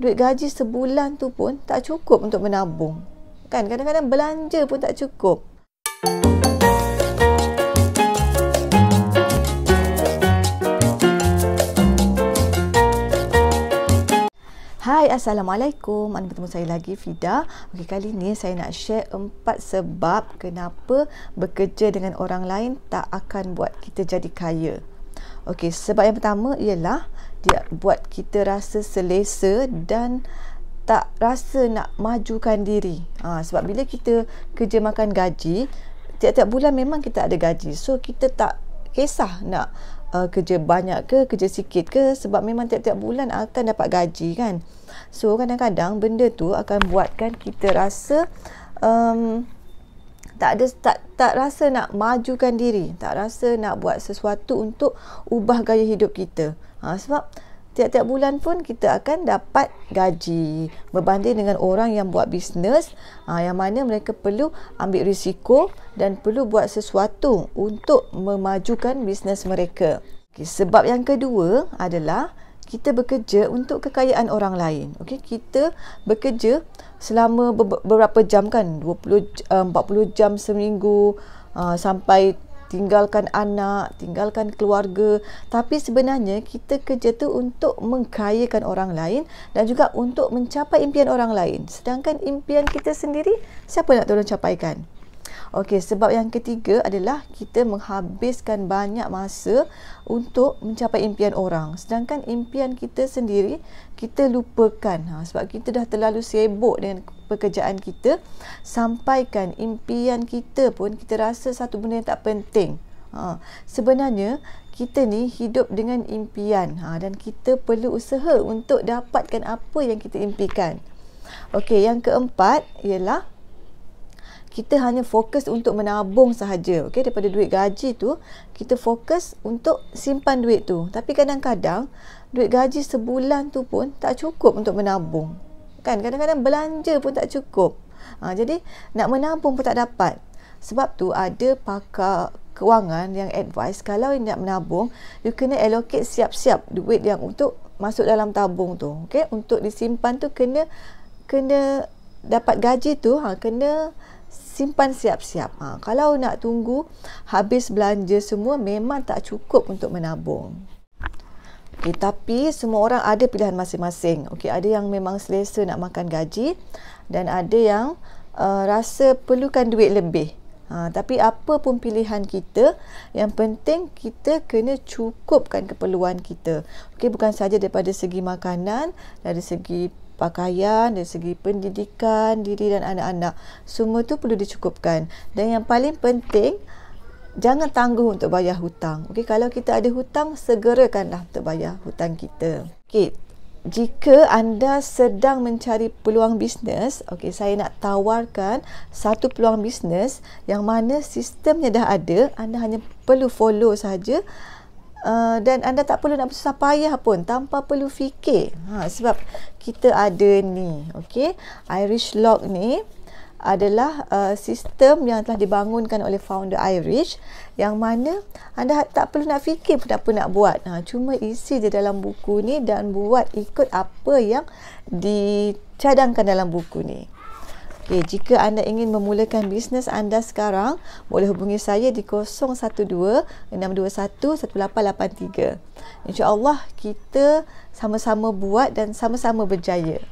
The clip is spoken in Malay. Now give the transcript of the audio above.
duit gaji sebulan tu pun tak cukup untuk menabung. Kan kadang-kadang belanja pun tak cukup. Hai Assalamualaikum, anda bertemu saya lagi Fida Ok kali ni saya nak share empat sebab kenapa bekerja dengan orang lain tak akan buat kita jadi kaya Ok sebab yang pertama ialah dia buat kita rasa selesa dan tak rasa nak majukan diri. Ha, sebab bila kita kerja makan gaji, tiap-tiap bulan memang kita ada gaji. So kita tak kisah nak uh, kerja banyak ke, kerja sikit ke sebab memang tiap-tiap bulan akan dapat gaji kan. So kadang-kadang benda tu akan buatkan kita rasa um, tak ada tak tak rasa nak majukan diri tak rasa nak buat sesuatu untuk ubah gaya hidup kita ha, sebab tiap-tiap bulan pun kita akan dapat gaji berbanding dengan orang yang buat bisnes ha, yang mana mereka perlu ambil risiko dan perlu buat sesuatu untuk memajukan bisnes mereka okay, sebab yang kedua adalah kita bekerja untuk kekayaan orang lain. Okey, kita bekerja selama beberapa jam kan, 20 40 eh, jam seminggu eh, sampai tinggalkan anak, tinggalkan keluarga, tapi sebenarnya kita kerja tu untuk mengkayakan orang lain dan juga untuk mencapai impian orang lain. Sedangkan impian kita sendiri siapa nak tolong capaikan? Okey, sebab yang ketiga adalah kita menghabiskan banyak masa untuk mencapai impian orang. Sedangkan impian kita sendiri kita lupakan. Ha, sebab kita dah terlalu sibuk dengan pekerjaan kita, sampaikan impian kita pun kita rasa satu benda yang tak penting. Ha, sebenarnya kita ni hidup dengan impian ha, dan kita perlu usaha untuk dapatkan apa yang kita impikan. Okey, yang keempat ialah kita hanya fokus untuk menabung sahaja okay? daripada duit gaji tu kita fokus untuk simpan duit tu tapi kadang-kadang duit gaji sebulan tu pun tak cukup untuk menabung kan kadang-kadang belanja pun tak cukup ha, jadi nak menabung pun tak dapat sebab tu ada pakar kewangan yang advice kalau you nak menabung you kena allocate siap-siap duit yang untuk masuk dalam tabung tu okay? untuk disimpan tu kena kena dapat gaji tu ha kena simpan siap-siap. Ha, kalau nak tunggu habis belanja semua memang tak cukup untuk menabung. Okay, eh, tapi semua orang ada pilihan masing-masing. Okey, ada yang memang selesa nak makan gaji dan ada yang uh, rasa perlukan duit lebih. Ha, tapi apa pun pilihan kita, yang penting kita kena cukupkan keperluan kita. Okey, bukan saja daripada segi makanan, dari segi pakaian dan segi pendidikan diri dan anak-anak semua tu perlu dicukupkan dan yang paling penting jangan tangguh untuk bayar hutang okey kalau kita ada hutang segerakanlah untuk bayar hutang kita okey jika anda sedang mencari peluang bisnes, okey saya nak tawarkan satu peluang bisnes yang mana sistemnya dah ada, anda hanya perlu follow saja Uh, dan anda tak perlu nak bersusah payah pun tanpa perlu fikir ha, sebab kita ada ni okay? Irish Lock ni adalah uh, sistem yang telah dibangunkan oleh founder Irish yang mana anda ha, tak perlu nak fikir pun apa nak buat ha, cuma isi je dalam buku ni dan buat ikut apa yang dicadangkan dalam buku ni Okey, jika anda ingin memulakan bisnes anda sekarang, boleh hubungi saya di 012-621-1883. InsyaAllah kita sama-sama buat dan sama-sama berjaya.